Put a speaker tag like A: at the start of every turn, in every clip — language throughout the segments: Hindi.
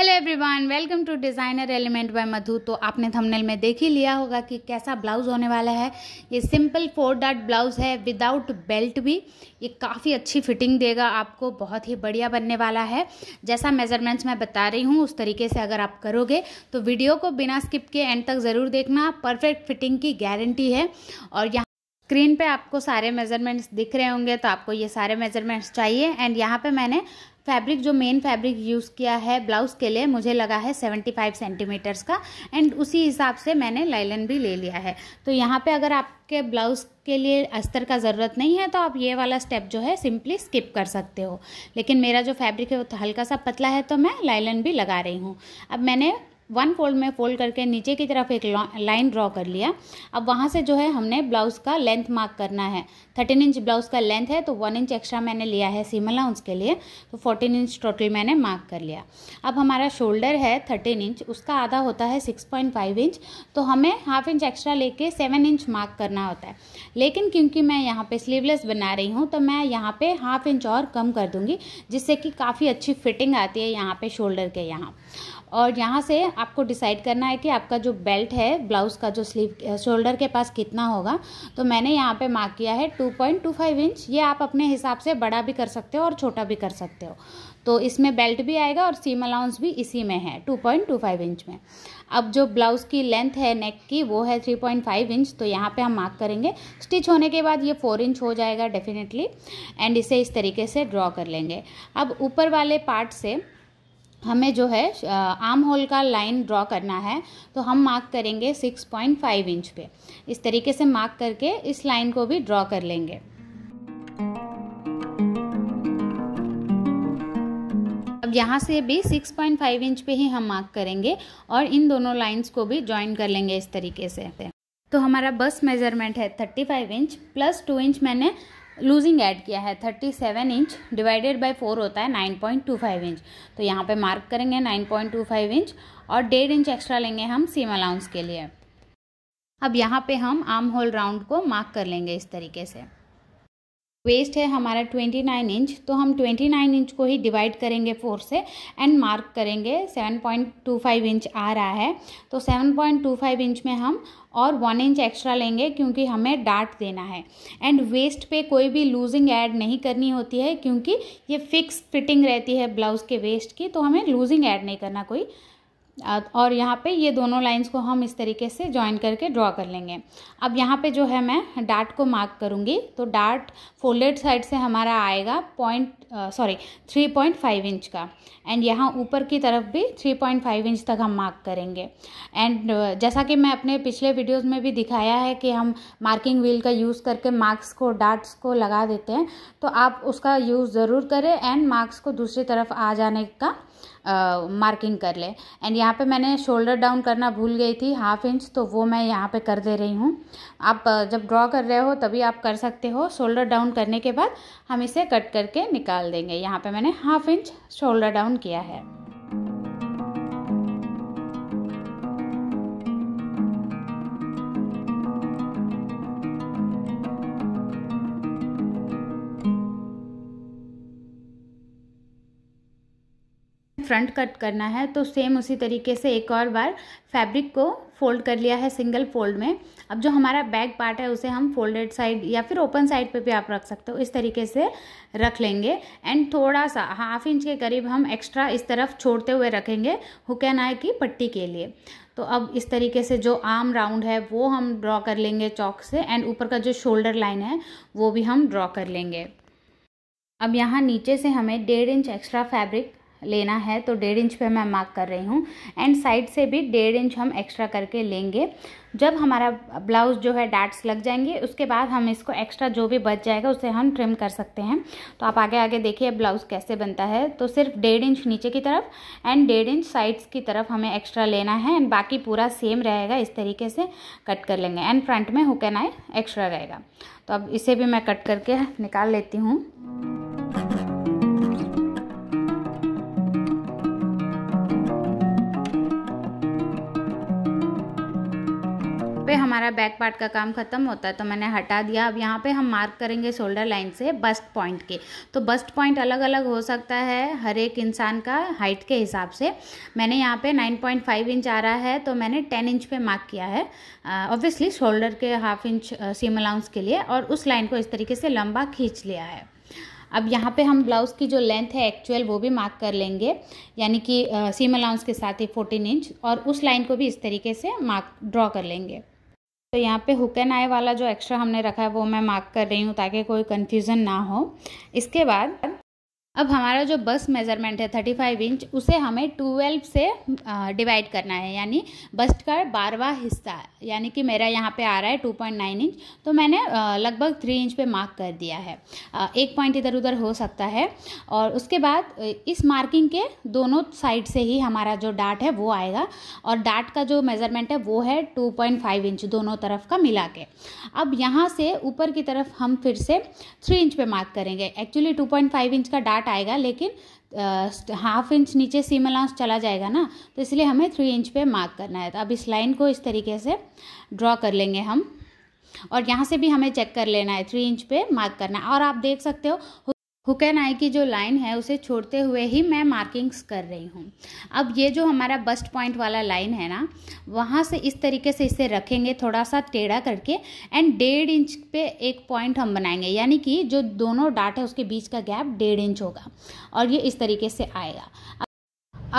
A: hello everyone welcome to designer element by Madhu तो आपने थंबनेल में देख ही लिया होगा कि कैसा ब्लाउज़ होने वाला है ये सिंपल फोर डार्ट ब्लाउज़ है विदाउट बेल्ट भी ये काफ़ी अच्छी फिटिंग देगा आपको बहुत ही बढ़िया बनने वाला है जैसा मेजरमेंट्स मैं बता रही हूँ उस तरीके से अगर आप करोगे तो वीडियो को बिना स्किप किए एंड तक ज़रूर देखना परफेक्ट फिटिंग की गारंटी है और यहाँ स्क्रीन पे आपको सारे मेजरमेंट्स दिख रहे होंगे तो आपको ये सारे मेजरमेंट्स चाहिए एंड यहाँ पे मैंने फैब्रिक जो मेन फैब्रिक यूज़ किया है ब्लाउज़ के लिए मुझे लगा है सेवेंटी फाइव सेंटीमीटर्स का एंड उसी हिसाब से मैंने लाइलन भी ले लिया है तो यहाँ पे अगर आपके ब्लाउज़ के लिए अस्तर का ज़रूरत नहीं है तो आप ये वाला स्टेप जो है सिंपली स्किप कर सकते हो लेकिन मेरा जो फैब्रिक है वो तो हल्का सा पतला है तो मैं लाइलन भी लगा रही हूँ अब मैंने वन फोल्ड में फोल्ड करके नीचे की तरफ एक लाइन ड्रॉ कर लिया अब वहाँ से जो है हमने ब्लाउज़ का लेंथ मार्क करना है थर्टीन इंच ब्लाउज़ का लेंथ है तो वन इंच एक्स्ट्रा मैंने लिया है सिमला उसके लिए तो फोर्टीन इंच टोटल मैंने मार्क कर लिया अब हमारा शोल्डर है थर्टीन इंच उसका आधा होता है सिक्स पॉइंट फाइव इंच तो हमें हाफ इंच एक्स्ट्रा लेके सेवन इंच मार्क करना होता है लेकिन क्योंकि मैं यहाँ पर स्लीवलेस बना रही हूँ तो मैं यहाँ पर हाफ इंच और कम कर दूँगी जिससे कि काफ़ी अच्छी फिटिंग आती है यहाँ पर शोल्डर के यहाँ और यहाँ से आपको डिसाइड करना है कि आपका जो बेल्ट है ब्लाउज़ का जो स्लीव शोल्डर के पास कितना होगा तो मैंने यहाँ पे मार्क किया है 2.25 इंच ये आप अपने हिसाब से बड़ा भी कर सकते हो और छोटा भी कर सकते हो तो इसमें बेल्ट भी आएगा और सीम अलाउंस भी इसी में है 2.25 इंच में अब जो ब्लाउज़ की लेंथ है नेक की वो है 3.5 इंच तो यहाँ पे हम मार्क करेंगे स्टिच होने के बाद ये फोर इंच हो जाएगा डेफिनेटली एंड इसे इस तरीके से ड्रॉ कर लेंगे अब ऊपर वाले पार्ट से हमें जो है आर्म होल का लाइन ड्रॉ करना है तो हम मार्क करेंगे 6.5 इंच पे इस तरीके से मार्क करके इस लाइन को भी ड्रॉ कर लेंगे अब यहाँ से भी 6.5 इंच पे ही हम मार्क करेंगे और इन दोनों लाइंस को भी ज्वाइन कर लेंगे इस तरीके से तो हमारा बस मेजरमेंट है 35 इंच प्लस 2 इंच मैंने लूजिंग ऐड किया है 37 इंच डिवाइडेड बाय फोर होता है 9.25 इंच तो यहाँ पे मार्क करेंगे 9.25 इंच और डेढ़ इंच एक्स्ट्रा लेंगे हम सीम अलाउंस के लिए अब यहाँ पे हम आर्म होल राउंड को मार्क कर लेंगे इस तरीके से वेस्ट है हमारा 29 इंच तो हम 29 इंच को ही डिवाइड करेंगे फोर से एंड मार्क करेंगे 7.25 इंच आ रहा है तो 7.25 इंच में हम और वन इंच एक्स्ट्रा लेंगे क्योंकि हमें डार्ट देना है एंड वेस्ट पे कोई भी लूजिंग ऐड नहीं करनी होती है क्योंकि ये फिक्स फिटिंग रहती है ब्लाउज़ के वेस्ट की तो हमें लूजिंग ऐड नहीं करना कोई और यहाँ पे ये दोनों लाइंस को हम इस तरीके से ज्वाइन करके ड्रॉ कर लेंगे अब यहाँ पे जो है मैं डार्ट को मार्क करूँगी तो डार्ट फोल्डेड साइड से हमारा आएगा point sorry three point five inch का एंड यहाँ ऊपर की तरफ भी थ्री पॉइंट फाइव इंच तक हम मार्क करेंगे एंड जैसा कि मैं अपने पिछले वीडियोस में भी दिखाया है कि हम मार्किंग व्हील का यूज़ करके मार्क्स को डार्ट्स को लगा देते हैं तो आप उसका यूज़ ज़रूर करें एंड मार्क्स को दूसरी तरफ आ जाने का मार्किंग uh, कर ले एंड यहाँ पे मैंने शोल्डर डाउन करना भूल गई थी हाफ इंच तो वो मैं यहाँ पे कर दे रही हूँ आप जब ड्रॉ कर रहे हो तभी आप कर सकते हो शोल्डर डाउन करने के बाद हम इसे कट करके निकाल डाल देंगे यहाँ पे मैंने हाफ इंच शोल्डर डाउन किया है फ्रंट कट करना है तो सेम उसी तरीके से एक और बार फैब्रिक को फोल्ड कर लिया है सिंगल फोल्ड में अब जो हमारा बैक पार्ट है उसे हम फोल्डेड साइड या फिर ओपन साइड पे भी आप रख सकते हो इस तरीके से रख लेंगे एंड थोड़ा सा हाफ इंच के करीब हम एक्स्ट्रा इस तरफ छोड़ते हुए रखेंगे हुकैन आई की पट्टी के लिए तो अब इस तरीके से जो आर्म राउंड है वो हम ड्रॉ कर लेंगे चौक से एंड ऊपर का जो शोल्डर लाइन है वो भी हम ड्रॉ कर लेंगे अब यहाँ नीचे से हमें डेढ़ इंच एक्स्ट्रा फैब्रिक लेना है तो डेढ़ इंच पे मैं मार्क कर रही हूँ एंड साइड से भी डेढ़ इंच हम एक्स्ट्रा करके लेंगे जब हमारा ब्लाउज जो है डार्ट्स लग जाएंगे उसके बाद हम इसको एक्स्ट्रा जो भी बच जाएगा उसे हम ट्रिम कर सकते हैं तो आप आगे आगे देखिए ब्लाउज़ कैसे बनता है तो सिर्फ डेढ़ इंच नीचे की तरफ एंड डेढ़ इंच साइड्स की तरफ हमें एक्स्ट्रा लेना है एंड बाकी पूरा सेम रहेगा इस तरीके से कट कर लेंगे एंड फ्रंट में हुक एन आई एक्स्ट्रा रहेगा तो अब इसे भी मैं कट करके निकाल लेती हूँ हमारा बैक पार्ट का काम ख़त्म होता है तो मैंने हटा दिया अब यहाँ पे हम मार्क करेंगे शोल्डर लाइन से बस्ट पॉइंट के तो बस्ट पॉइंट अलग अलग हो सकता है हर एक इंसान का हाइट के हिसाब से मैंने यहाँ पे 9.5 इंच आ रहा है तो मैंने 10 इंच पे मार्क किया है ऑब्वियसली शोल्डर के हाफ इंच सीम अलाउंस के लिए और उस लाइन को इस तरीके से लंबा खींच लिया है अब यहाँ पे हम ब्लाउज़ की जो लेंथ है एक्चुअल वो भी मार्क कर लेंगे यानी कि सीम अलाउंस के साथ ही फोर्टीन इंच और उस लाइन को भी इस तरीके से मार्क ड्रॉ कर लेंगे तो यहाँ पे हुक एंड आई वाला जो एक्स्ट्रा हमने रखा है वो मैं मार्क कर रही हूँ ताकि कोई कन्फ्यूज़न ना हो इसके बाद अब हमारा जो बस मेज़रमेंट है थर्टी फाइव इंच उसे हमें ट्वेल्व से डिवाइड करना है यानी बस्ट का बारवा हिस्सा यानी कि मेरा यहाँ पे आ रहा है टू पॉइंट नाइन इंच तो मैंने लगभग थ्री इंच पे मार्क कर दिया है एक पॉइंट इधर उधर हो सकता है और उसके बाद इस मार्किंग के दोनों साइड से ही हमारा जो डाट है वो आएगा और डाट का जो मेज़रमेंट है वो है टू पॉइंट फाइव इंच दोनों तरफ का मिला के अब यहाँ से ऊपर की तरफ हम फिर से थ्री इंच पर मार्क करेंगे actually two point five inch का डाट पार्ट आएगा लेकिन हाफ इंच नीचे सीम अलाउंस चला जाएगा ना तो इसलिए हमें थ्री इंच पे मार्क करना है तो अब इस लाइन को इस तरीके से ड्रॉ कर लेंगे हम और यहाँ से भी हमें चेक कर लेना है थ्री इंच पे मार्क करना है और आप देख सकते हो हुक एंड आई की जो लाइन है उसे छोड़ते हुए ही मैं मार्किंग्स कर रही हूँ अब ये जो हमारा बस्ट पॉइंट वाला लाइन है ना वहाँ से इस तरीके से इसे रखेंगे थोड़ा सा टेढ़ा करके एंड डेढ़ इंच पे एक पॉइंट हम बनाएंगे यानी कि जो दोनों डाट है उसके बीच का गैप डेढ़ इंच होगा और ये इस तरीके से आएगा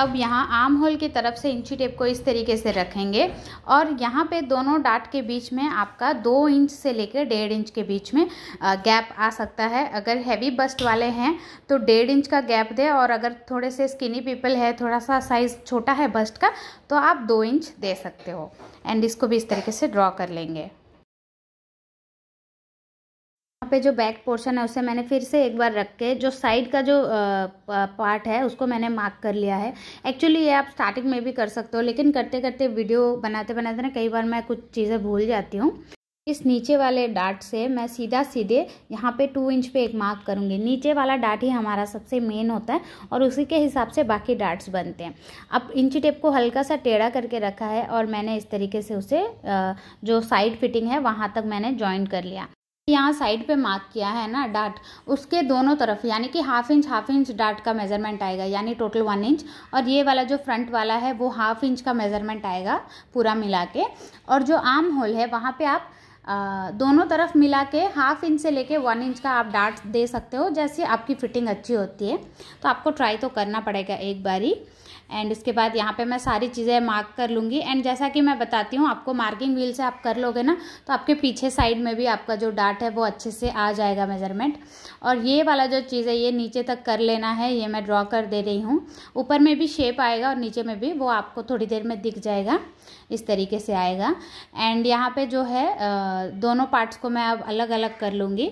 A: अब यहाँ आर्म होल की तरफ से इंची टेप को इस तरीके से रखेंगे और यहाँ पे दोनों डाट के बीच में आपका दो इंच से लेकर डेढ़ इंच के बीच में गैप आ सकता है अगर हैवी बस्ट वाले हैं तो डेढ़ इंच का गैप दे और अगर थोड़े से स्किनी पीपल है थोड़ा सा साइज़ छोटा है बस्ट का तो आप दो इंच दे सकते हो एंड इसको भी इस तरीके से ड्रॉ कर लेंगे यहाँ पे जो बैक पोर्शन है उसे मैंने फिर से एक बार रख के जो साइड का जो पार्ट है उसको मैंने मार्क कर लिया है एक्चुअली ये आप स्टार्टिंग में भी कर सकते हो लेकिन करते करते वीडियो बनाते बनाते ना कई बार मैं कुछ चीज़ें भूल जाती हूँ इस नीचे वाले डाट से मैं सीधा सीधे यहाँ पे टू इंच पे एक मार्क करूँगी नीचे वाला डाट ही हमारा सबसे मेन होता है और उसी के हिसाब से बाकी डाट्स बनते हैं अब इंची टेप को हल्का सा टेढ़ा करके रखा है और मैंने इस तरीके से उसे जो साइड फिटिंग है वहाँ तक मैंने ज्वाइन कर लिया यहाँ साइड पे मार्क किया है ना डाट उसके दोनों तरफ यानी कि हाफ इंच हाफ इंच डाट का मेजरमेंट आएगा यानी टोटल वन इंच और ये वाला जो फ्रंट वाला है वो हाफ इंच का मेजरमेंट आएगा पूरा मिला के और जो आर्म होल है वहाँ पे आप आ, दोनों तरफ मिला के हाफ इंच से लेके वन इंच का आप डाट दे सकते हो जैसे आपकी फिटिंग अच्छी होती है तो आपको ट्राई तो करना पड़ेगा एक बारी एंड उसके बाद यहाँ पे मैं सारी चीज़ें मार्क कर लूँगी एंड जैसा कि मैं बताती हूँ आपको मार्किंग व्हील से आप कर लोगे ना तो आपके पीछे साइड में भी आपका जो डाट है वो अच्छे से आ जाएगा मेज़रमेंट और ये वाला जो चीज़ है ये नीचे तक कर लेना है ये मैं ड्रॉ कर दे रही हूँ ऊपर में भी शेप आएगा और नीचे में भी वो आपको थोड़ी देर में दिख जाएगा इस तरीके से आएगा एंड यहाँ पर जो है दोनों पार्ट्स को मैं अब अलग अलग कर लूँगी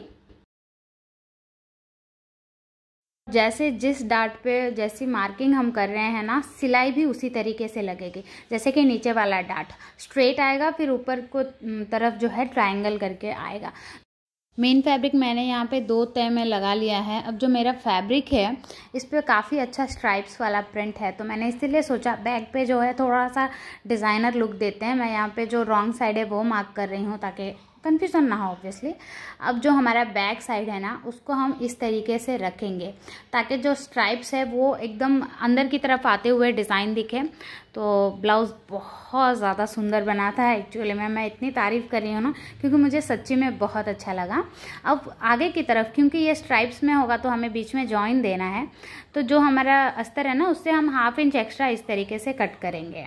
A: जैसे जिस डाट पे जैसी मार्किंग हम कर रहे हैं ना सिलाई भी उसी तरीके से लगेगी जैसे कि नीचे वाला डाट स्ट्रेट आएगा फिर ऊपर को तरफ जो है ट्रायंगल करके आएगा मेन फैब्रिक मैंने यहाँ पे दो तय में लगा लिया है अब जो मेरा फैब्रिक है इस पर काफ़ी अच्छा स्ट्राइप्स वाला प्रिंट है तो मैंने इसीलिए सोचा बैक पे जो है थोड़ा सा डिज़ाइनर लुक देते हैं मैं यहाँ पे जो रॉन्ग साइड है वो मार्क कर रही हूँ ताकि कन्फ्यूज़न ना हो ऑब्वियसली अब जो हमारा बैक साइड है ना उसको हम इस तरीके से रखेंगे ताकि जो स्ट्राइप्स है वो एकदम अंदर की तरफ आते हुए डिज़ाइन दिखे तो ब्लाउज़ बहुत ज़्यादा सुंदर बना था एक्चुअली में मैं इतनी तारीफ़ कर रही हूँ ना क्योंकि मुझे सच्ची में बहुत अच्छा लगा अब आगे की तरफ क्योंकि ये स्ट्राइप्स में होगा तो हमें बीच में जॉइन देना है तो जो हमारा अस्तर है ना उससे हम हाफ इंच एक्स्ट्रा इस तरीके से कट करेंगे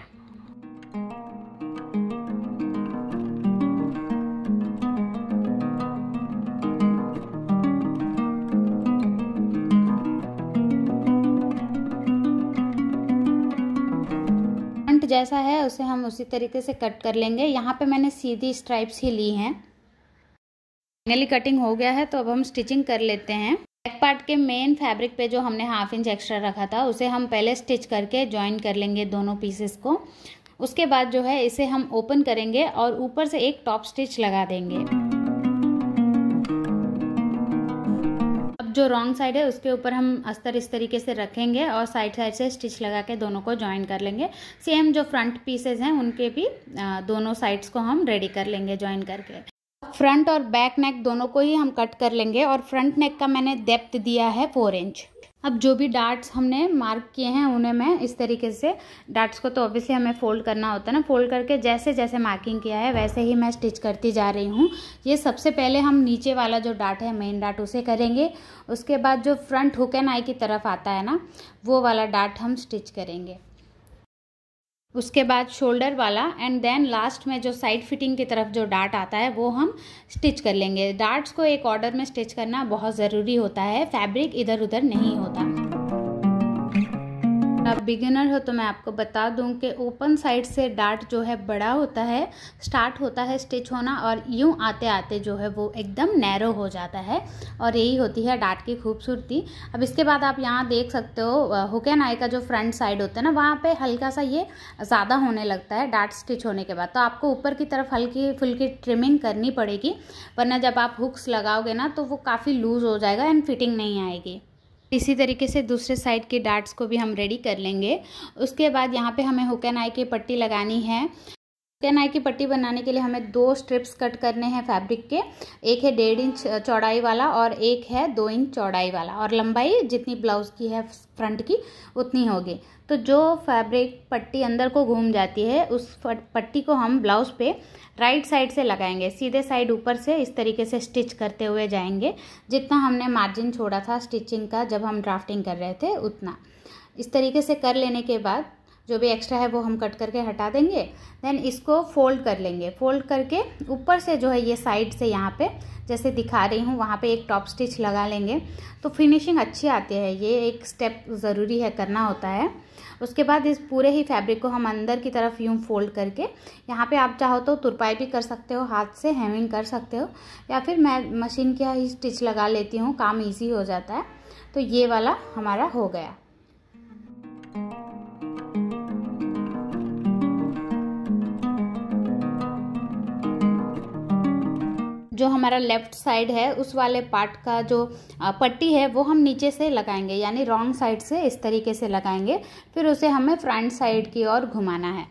A: जैसा है उसे हम उसी तरीके से कट कर लेंगे यहाँ पे मैंने सीधी स्ट्राइप्स ही ली हैं फाइनली कटिंग हो गया है तो अब हम स्टिचिंग कर लेते हैं बैक पार्ट के मेन फैब्रिक पे जो हमने हाफ इंच एक्स्ट्रा रखा था उसे हम पहले स्टिच करके ज्वाइन कर लेंगे दोनों पीसेस को उसके बाद जो है इसे हम ओपन करेंगे और ऊपर से एक टॉप स्टिच लगा देंगे जो रॉन्ग साइड है उसके ऊपर हम अस्तर इस तरीके से रखेंगे और साइड साइड से स्टिच लगा के दोनों को ज्वाइन कर लेंगे सेम जो फ्रंट पीसेज हैं उनके भी दोनों साइड्स को हम रेडी कर लेंगे ज्वाइन करके फ्रंट और बैक नेक दोनों को ही हम कट कर लेंगे और फ्रंट नेक का मैंने डेप्थ दिया है फोर इंच अब जो भी डार्ट्स हमने मार्क किए हैं उन्हें मैं इस तरीके से डार्ट्स को तो ऑब्वियसली हमें फोल्ड करना होता है ना फोल्ड करके जैसे जैसे मार्किंग किया है वैसे ही मैं स्टिच करती जा रही हूँ ये सबसे पहले हम नीचे वाला जो डार्ट है मेन डार्ट उसे करेंगे उसके बाद जो फ्रंट हुक एंड आई की तरफ आता है ना वो वाला डार्ट हम स्टिच करेंगे उसके बाद शोल्डर वाला एंड देन लास्ट में जो साइड फिटिंग की तरफ जो डार्ट आता है वो हम स्टिच कर लेंगे डार्ट्स को एक ऑर्डर में स्टिच करना बहुत ज़रूरी होता है फैब्रिक इधर उधर नहीं होता अगर आप बिगिनर हो तो मैं आपको बता दूं कि ओपन साइड से डार्ट जो है बड़ा होता है स्टार्ट होता है स्टिच होना और यूँ आते आते जो है वो एकदम नैरो हो जाता है और यही होती है डार्ट की खूबसूरती अब इसके बाद आप यहाँ देख सकते हो हुक एंड आई का जो फ्रंट साइड होता है ना वहाँ पर हल्का सा ये ज़्यादा होने लगता है डार्ट स्टिच होने के बाद तो आपको ऊपर की तरफ हल्की फुल्की ट्रिमिंग करनी पड़ेगी वरना जब आप हुक्स लगाओगे ना तो वो काफ़ी लूज़ हो जाएगा एंड फिटिंग नहीं आएगी इसी तरीके से दूसरे साइड के डार्ट्स को भी हम रेडी कर लेंगे उसके बाद यहाँ पे हमें हुकन आई की पट्टी लगानी है चिकन आई की पट्टी बनाने के लिए हमें दो स्ट्रिप्स कट करने हैं फैब्रिक के एक है डेढ़ इंच चौड़ाई वाला और एक है दो इंच चौड़ाई वाला और लंबाई जितनी ब्लाउज की है फ्रंट की उतनी होगी तो जो फैब्रिक पट्टी अंदर को घूम जाती है उस पट्टी को हम ब्लाउज पे राइट साइड से लगाएंगे सीधे साइड ऊपर से इस तरीके से स्टिच करते हुए जाएंगे जितना हमने मार्जिन छोड़ा था स्टिचिंग का जब हम ड्राफ्टिंग कर रहे थे उतना इस तरीके से कर लेने के बाद जो भी एक्स्ट्रा है वो हम कट करके हटा देंगे देन इसको फोल्ड कर लेंगे फोल्ड करके ऊपर से जो है ये साइड से यहाँ पे जैसे दिखा रही हूँ वहाँ पे एक टॉप स्टिच लगा लेंगे तो फिनिशिंग अच्छी आती है ये एक स्टेप ज़रूरी है करना होता है उसके बाद इस पूरे ही फैब्रिक को हम अंदर की तरफ यूँ फोल्ड करके यहाँ पे आप चाहो तो तुरपाई भी कर सकते हो हाथ से हेमिंग कर सकते हो या फिर मैं मशीन के ही स्टिच लगा लेती हूँ काम ईजी हो जाता है तो ये वाला हमारा हो गया जो हमारा लेफ्ट साइड है उस वाले पार्ट का जो पट्टी है वो हम नीचे से लगाएंगे यानी रॉन्ग साइड से इस तरीके से लगाएंगे फिर उसे हमें फ्रंट साइड की ओर घुमाना है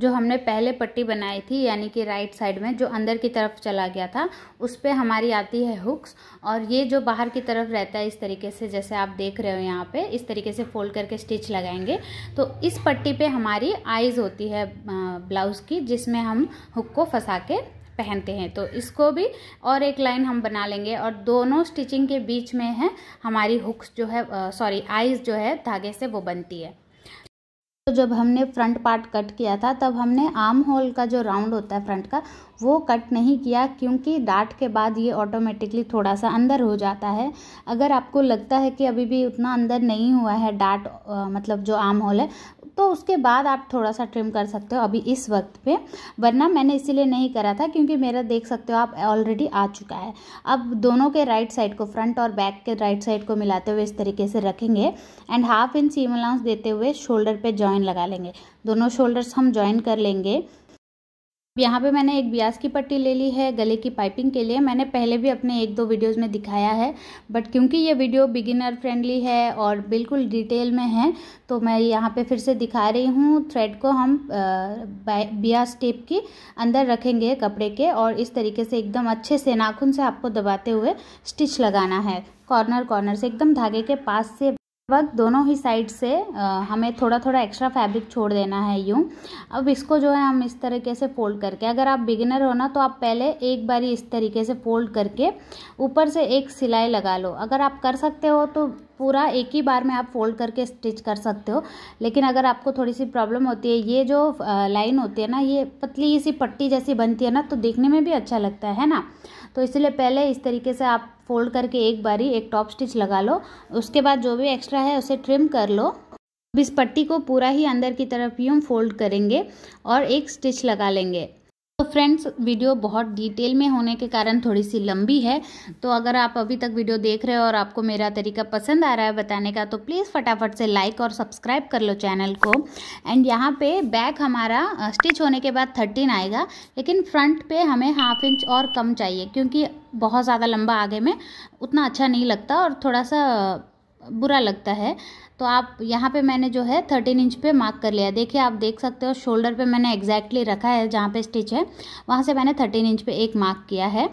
A: जो हमने पहले पट्टी बनाई थी यानी कि राइट साइड में जो अंदर की तरफ चला गया था उस पर हमारी आती है हुक्स और ये जो बाहर की तरफ रहता है इस तरीके से जैसे आप देख रहे हो यहाँ पे इस तरीके से फोल्ड करके स्टिच लगाएंगे तो इस पट्टी पे हमारी आइज़ होती है ब्लाउज़ की जिसमें हम हुक को फंसा के पहनते हैं तो इसको भी और एक लाइन हम बना लेंगे और दोनों स्टिचिंग के बीच में है हमारी हुक्स जो है सॉरी आइज़ जो है धागे से वो बनती है तो जब हमने फ्रंट पार्ट कट किया था तब हमने आर्म होल का जो राउंड होता है फ्रंट का वो कट नहीं किया क्योंकि डाट के बाद ये ऑटोमेटिकली थोड़ा सा अंदर हो जाता है अगर आपको लगता है कि अभी भी उतना अंदर नहीं हुआ है डाट मतलब जो आम होल है तो उसके बाद आप थोड़ा सा ट्रिम कर सकते हो अभी इस वक्त पे वरना मैंने इसीलिए नहीं करा था क्योंकि मेरा देख सकते हो आप ऑलरेडी आ चुका है अब दोनों के राइट साइड को फ्रंट और बैक के राइट साइड को मिलाते हुए इस तरीके से रखेंगे and half inch seam allowance देते हुए शोल्डर पे जॉइन लगा लेंगे दोनों शोल्डर्स हम जॉइन कर लेंगे यहाँ पे मैंने एक ब्यास की पट्टी ले ली है गले की पाइपिंग के लिए मैंने पहले भी अपने एक दो वीडियोस में दिखाया है बट क्योंकि ये वीडियो बिगिनर फ्रेंडली है और बिल्कुल डिटेल में है तो मैं यहाँ पे फिर से दिखा रही हूँ थ्रेड को हम ब्यास टेप की अंदर रखेंगे कपड़े के और इस तरीके से एकदम अच्छे से नाखून से आपको दबाते हुए स्टिच लगाना है कॉर्नर कॉर्नर से एकदम धागे के पास से वक्त दोनों ही साइड से हमें थोड़ा थोड़ा एक्स्ट्रा फैब्रिक छोड़ देना है यूँ अब इसको जो है हम इस तरीके से फोल्ड करके अगर आप बिगिनर हो ना तो आप पहले एक बारी इस तरीके से फोल्ड करके ऊपर से एक सिलाई लगा लो अगर आप कर सकते हो तो पूरा एक ही बार में आप फोल्ड करके स्टिच कर सकते हो लेकिन अगर आपको थोड़ी सी प्रॉब्लम होती है ये जो लाइन होती है ना ये पतली सी पट्टी जैसी बनती है ना तो देखने में भी अच्छा लगता है ना तो इसलिए पहले इस तरीके से आप फोल्ड करके एक बारी एक टॉप स्टिच लगा लो उसके बाद जो भी एक्स्ट्रा है उसे ट्रिम कर लो अब इस पट्टी को पूरा ही अंदर की तरफ यूँ फोल्ड करेंगे और एक स्टिच लगा लेंगे तो फ्रेंड्स वीडियो बहुत डिटेल में होने के कारण थोड़ी सी लंबी है तो अगर आप अभी तक वीडियो देख रहे हो और आपको मेरा तरीका पसंद आ रहा है बताने का तो प्लीज़ फटाफट से लाइक और सब्सक्राइब कर लो चैनल को एंड यहाँ पे बैक हमारा स्टिच होने के बाद थर्टीन आएगा लेकिन फ्रंट पे हमें हाफ इंच और कम चाहिए क्योंकि बहुत ज़्यादा लंबा आगे में उतना अच्छा नहीं लगता और थोड़ा सा बुरा लगता है तो आप यहाँ पे मैंने जो है थर्टीन इंच पे मार्क कर लिया देखिए आप देख सकते हो शोल्डर पे मैंने एग्जैक्टली रखा है जहाँ पे स्टिच है वहाँ से मैंने थर्टीन इंच पे एक मार्क किया है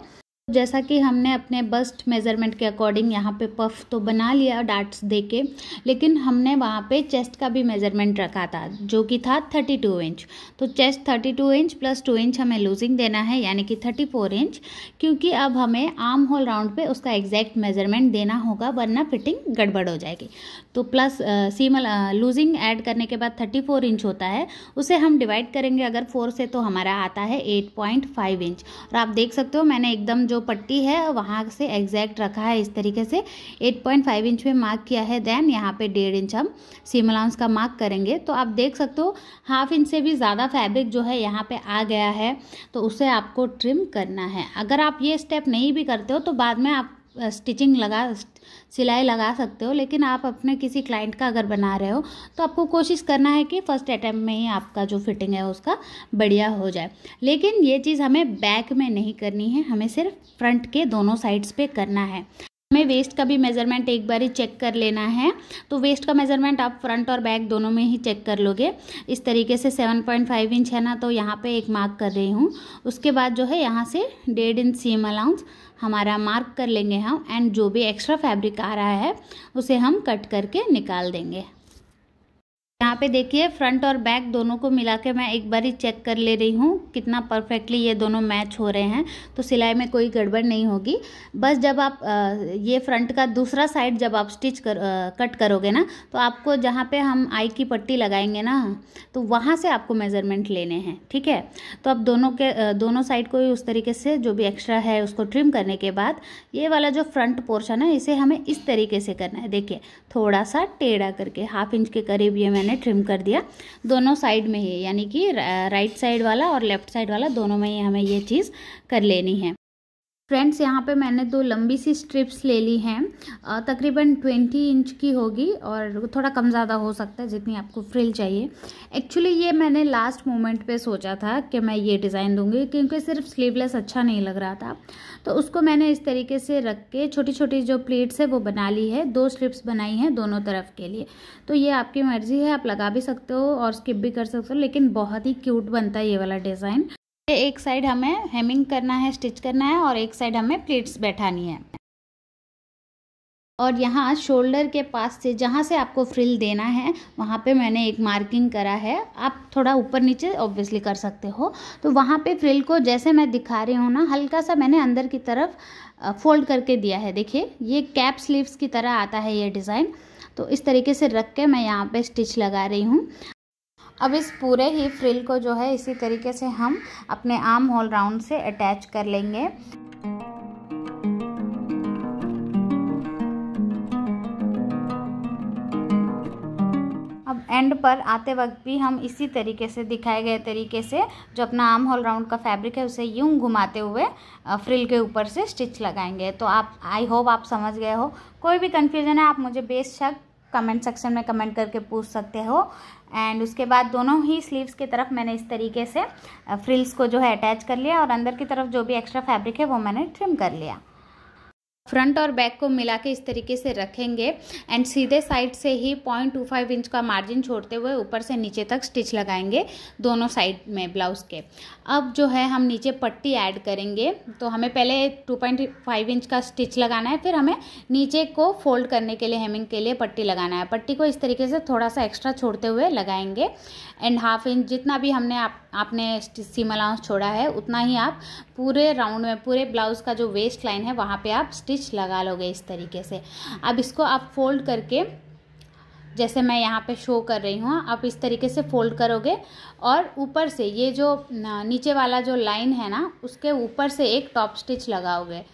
A: जैसा कि हमने अपने बस्ट मेज़रमेंट के अकॉर्डिंग यहाँ पे पफ तो बना लिया डार्ट्स दे के लेकिन हमने वहाँ पे चेस्ट का भी मेज़रमेंट रखा था जो कि था 32 इंच तो चेस्ट 32 इंच प्लस 2 इंच हमें लूजिंग देना है यानी कि 34 इंच क्योंकि अब हमें आर्म होल राउंड पे उसका एग्जैक्ट मेज़रमेंट देना होगा वरना फिटिंग गड़बड़ हो जाएगी तो प्लस सीमल लूजिंग एड करने के बाद थर्टी इंच होता है उसे हम डिवाइड करेंगे अगर फोर से तो हमारा आता है एट इंच और आप देख सकते हो मैंने एकदम जो जो पट्टी है वहाँ से एग्जैक्ट रखा है इस तरीके से 8.5 इंच में मार्क किया है देन यहाँ पे डेढ़ इंच हम सीम अलाउंस का मार्क करेंगे तो आप देख सकते हो हाफ इंच से भी ज़्यादा फैब्रिक जो है यहाँ पे आ गया है तो उसे आपको ट्रिम करना है अगर आप ये स्टेप नहीं भी करते हो तो बाद में आप स्टिचिंग लगा सिलाई लगा सकते हो लेकिन आप अपने किसी क्लाइंट का अगर बना रहे हो तो आपको कोशिश करना है कि फ़र्स्ट अटैम्प्ट में ही आपका जो फिटिंग है उसका बढ़िया हो जाए लेकिन ये चीज़ हमें बैक में नहीं करनी है हमें सिर्फ फ्रंट के दोनों साइड्स पे करना है हमें वेस्ट का भी मेज़रमेंट एक बार ही चेक कर लेना है तो वेस्ट का मेज़रमेंट आप फ्रंट और बैक दोनों में ही चेक कर लोगे इस तरीके से 7.5 इंच है ना तो यहाँ पे एक मार्क कर रही हूँ उसके बाद जो है यहाँ से डेढ़ इंच सीम अलाउंस हमारा मार्क कर लेंगे हम एंड जो भी एक्स्ट्रा फैब्रिक आ रहा है उसे हम कट करके निकाल देंगे यहाँ पे देखिए फ्रंट और बैक दोनों को मिला के मैं एक बार ही चेक कर ले रही हूँ कितना परफेक्टली ये दोनों मैच हो रहे हैं तो सिलाई में कोई गड़बड़ नहीं होगी बस जब आप ये फ्रंट का दूसरा साइड जब आप स्टिच कर कट करोगे ना तो आपको जहाँ पे हम आई की पट्टी लगाएंगे ना तो वहाँ से आपको मेज़रमेंट लेने हैं ठीक है तो आप दोनों के दोनों साइड को उस तरीके से जो भी एक्स्ट्रा है उसको ट्रिम करने के बाद ये वाला जो फ्रंट पोर्शन है इसे हमें इस तरीके से करना है देखिए थोड़ा सा टेढ़ा करके हाफ इंच के करीब ये मैंने मैंने ट्रिम कर दिया दोनों साइड में ही यानी कि राइट साइड वाला और लेफ़्ट साइड वाला दोनों में ही हमें ये चीज़ कर लेनी है फ्रेंड्स यहाँ पे मैंने दो लंबी सी स्ट्रिप्स ले ली हैं तकरीबन 20 इंच की होगी और थोड़ा कम ज़्यादा हो सकता है जितनी आपको फ्रिल चाहिए एक्चुअली ये मैंने लास्ट मोमेंट पे सोचा था कि मैं ये डिज़ाइन दूंगी क्योंकि सिर्फ स्लीवलेस अच्छा नहीं लग रहा था तो उसको मैंने इस तरीके से रख के छोटी छोटी जो प्लेट्स है वो बना ली है दो स्ट्रिप्स बनाई हैं दोनों तरफ के लिए तो ये आपकी मर्ज़ी है आप लगा भी सकते हो और स्किप भी कर सकते हो लेकिन बहुत ही क्यूट बनता है ये वाला डिज़ाइन एक साइड हमें हेमिंग करना है स्टिच करना है और एक साइड हमें प्लेट्स बैठानी है और यहाँ शोल्डर के पास से जहाँ से आपको फ्रिल देना है वहाँ पे मैंने एक मार्किंग करा है आप थोड़ा ऊपर नीचे ऑब्वियसली कर सकते हो तो वहाँ पे फ्रिल को जैसे मैं दिखा रही हूँ ना हल्का सा मैंने अंदर की तरफ फोल्ड करके दिया है देखिए ये कैप स्लीव्स की तरह आता है ये डिज़ाइन तो इस तरीके से रख के मैं यहाँ पे स्टिच लगा रही हूँ अब इस पूरे ही फ्रिल को जो है इसी तरीके से हम अपने आर्म होल राउंड से अटैच कर लेंगे अब एंड पर आते वक्त भी हम इसी तरीके से दिखाए गए तरीके से जो अपना आर्म होल राउंड का फैब्रिक है उसे यूं घुमाते हुए फ्रिल के ऊपर से स्टिच लगाएंगे तो आप आई होप आप समझ गए हो कोई भी कंफ्यूजन है आप मुझे बेशक कमेंट सेक्शन में कमेंट करके पूछ सकते हो एंड उसके बाद दोनों ही स्लीव्स की तरफ मैंने इस तरीके से फ्रिल्स को जो है अटैच कर लिया और अंदर की तरफ जो भी एक्स्ट्रा फैब्रिक है वो मैंने ट्रिम कर लिया फ्रंट और बैक को मिला के इस तरीके से रखेंगे एंड सीधे साइड से ही पॉइंट टू फाइव इंच का मार्जिन छोड़ते हुए ऊपर से नीचे तक स्टिच लगाएंगे दोनों साइड में ब्लाउज़ के अब जो है हम नीचे पट्टी ऐड करेंगे तो हमें पहले टू पॉइंट फाइव इंच का स्टिच लगाना है फिर हमें नीचे को फोल्ड करने के लिए हेमिंग के लिए पट्टी लगाना है पट्टी को इस तरीके से थोड़ा सा एक्स्ट्रा छोड़ते हुए लगाएंगे एंड हाफ इंच जितना भी हमने आप आपने सीम अलाउंस छोड़ा है उतना ही आप पूरे राउंड में पूरे ब्लाउज़ का जो वेस्ट लाइन है वहाँ पर आप स्टिच स्टिच लगा लोगे इस तरीके से अब इसको आप फोल्ड करके जैसे मैं यहाँ पे शो कर रही हूँ आप इस तरीके से फोल्ड करोगे और ऊपर से ये जो नीचे वाला जो लाइन है ना उसके ऊपर से एक टॉप स्टिच लगाओगे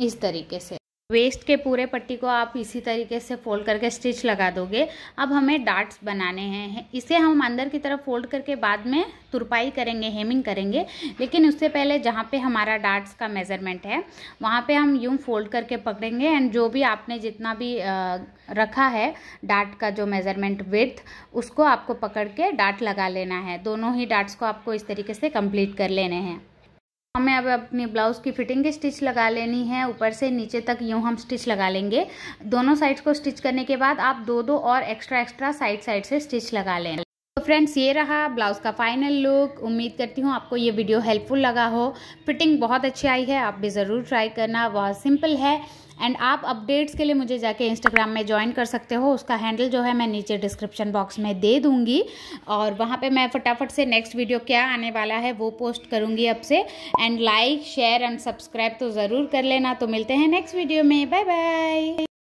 A: इस तरीके से वेस्ट के पूरे पट्टी को आप इसी तरीके से फोल्ड करके स्टिच लगा दोगे अब हमें डार्ट्स बनाने हैं इसे हम अंदर की तरफ फोल्ड करके बाद में तुरपाई करेंगे हेमिंग करेंगे लेकिन उससे पहले जहाँ पे हमारा डार्ट्स का मेज़रमेंट है वहाँ पे हम यूं फोल्ड करके पकड़ेंगे एंड जो भी आपने जितना भी रखा है डार्ट का जो मेज़रमेंट विथ उसको आपको पकड़ के डार्ट लगा लेना है दोनों ही डार्ट्स को आपको इस तरीके से कम्प्लीट कर लेने हैं हमें अब अपनी ब्लाउज़ की फिटिंग की स्टिच लगा लेनी है ऊपर से नीचे तक यूँ हम स्टिच लगा लेंगे दोनों साइड्स को स्टिच करने के बाद आप दो दो और एक्स्ट्रा एक्स्ट्रा साइड साइड से स्टिच लगा लें तो फ्रेंड्स ये रहा ब्लाउज़ का फाइनल लुक उम्मीद करती हूँ आपको ये वीडियो हेल्पफुल लगा हो फिटिंग बहुत अच्छी आई है आप भी ज़रूर ट्राई करना बहुत सिंपल है एंड आप अपडेट्स के लिए मुझे जाके इंस्टाग्राम में ज्वाइन कर सकते हो उसका हैंडल जो है मैं नीचे डिस्क्रिप्शन बॉक्स में दे दूँगी और वहाँ पर मैं फटाफट से नेक्स्ट वीडियो क्या आने वाला है वो पोस्ट करूँगी अब से and like share and subscribe तो ज़रूर कर लेना तो मिलते हैं नेक्स्ट वीडियो में बाय बाय